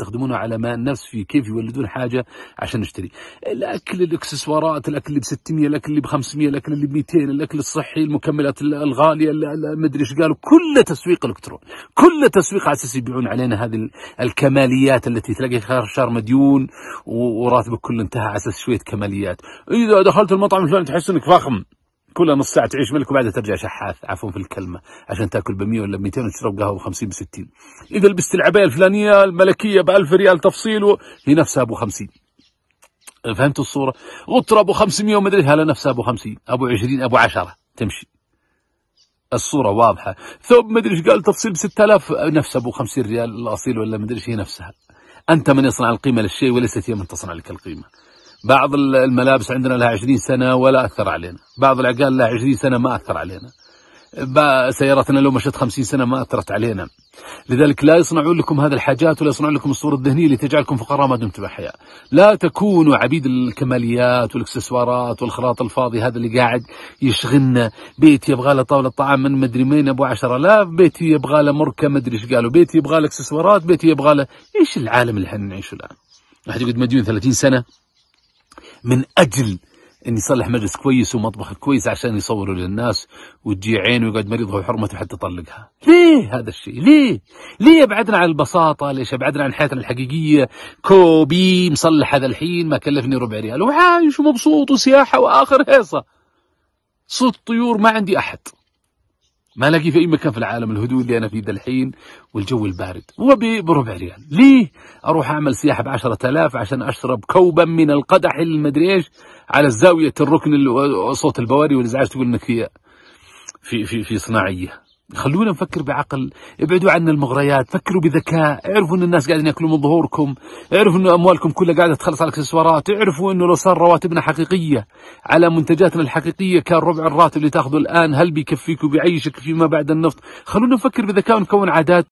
يستخدمونه على ما نفس في كيف يولدون حاجه عشان نشتري الاكل الاكسسوارات الاكل اللي ب 600 الاكل اللي ب 500 الاكل اللي ب 200 الاكل الصحي المكملات الغاليه ما ادري ايش قالوا كله تسويق الكترون كله تسويق على اساس يبيعون علينا هذه الكماليات التي تلاقي خارج شهر مديون وراتبك كله انتهى على اساس شويه كماليات اذا دخلت المطعم الفلاني تحس انك فخم كل نص ساعه تعيش ملك وبعدها ترجع شحاث عفوا في الكلمه عشان تاكل ب 100 ولا ب 200 وتشرب قهوه ب 50 ب 60 اذا لبست العبايه الفلانيه الملكيه ب 1000 ريال تفصيل هي نفسها ابو 50 فهمت الصوره؟ غطر ابو 500 وما ادري هلا نفسها ابو 50 ابو 20 ابو 10 تمشي الصورة واضحة ثوب ما ادري ايش قال تفصيل ب 6000 نفسه ابو 50 ريال الاصيل ولا ما ادري ايش هي نفسها أنت من يصنع القيمة للشيء وليست هي من تصنع لك القيمة بعض الملابس عندنا لها 20 سنة ولا أثر علينا بعض العقال لها 20 سنة ما أثر علينا سيارتنا لو مشت 50 سنة ما أثرت علينا لذلك لا يصنعون لكم هذه الحاجات ولا يصنعون لكم الصورة الذهنية اللي تجعلكم فقراء ما دمتم أحياء لا تكونوا عبيد الكماليات والإكسسوارات والخراط الفاضي هذا اللي قاعد يشغلنا بيتي يبغى له طاولة طعام من مدري مين أبو عشرة لا بيتي يبغى له مركة مدري إيش قالوا بيتي يبغى له إكسسوارات بيتي يبغى له إيش العالم اللي احنا نعيشه الآن واحد يقعد مديون 30 سنة من اجل ان يصلح مجلس كويس ومطبخ كويس عشان يصوروا للناس وتجي عينه ويقعد مريضه وحرمته حتى يطلقها ليه هذا الشيء ليه ليه ابعدنا عن البساطه ليش ابعدنا عن حياتنا الحقيقيه كوبي مصلح هذا الحين ما كلفني ربع ريال وعايش ومبسوط وسياحه واخر هيصه صوت طيور ما عندي احد ما الاقي في اي مكان في العالم الهدوء اللي انا فيه الحين والجو البارد وبربع ريال ليه اروح اعمل سياحه ب 10000 عشان اشرب كوبا من القدح المدري ايش على الزاويه الركن صوت البواري والازعاج تقول انك في في, في صناعيه خلونا نفكر بعقل ابعدوا عنا المغريات فكروا بذكاء اعرفوا ان الناس قاعدين ياكلون من ظهوركم اعرفوا ان اموالكم كلها قاعده تخلص على الاكسسوارات اعرفوا انه لو صار رواتبنا حقيقيه على منتجاتنا الحقيقيه كان ربع الراتب اللي تاخذه الان هل بيكفيك وبيعيشك فيما بعد النفط خلونا نفكر بذكاء ونكون عادات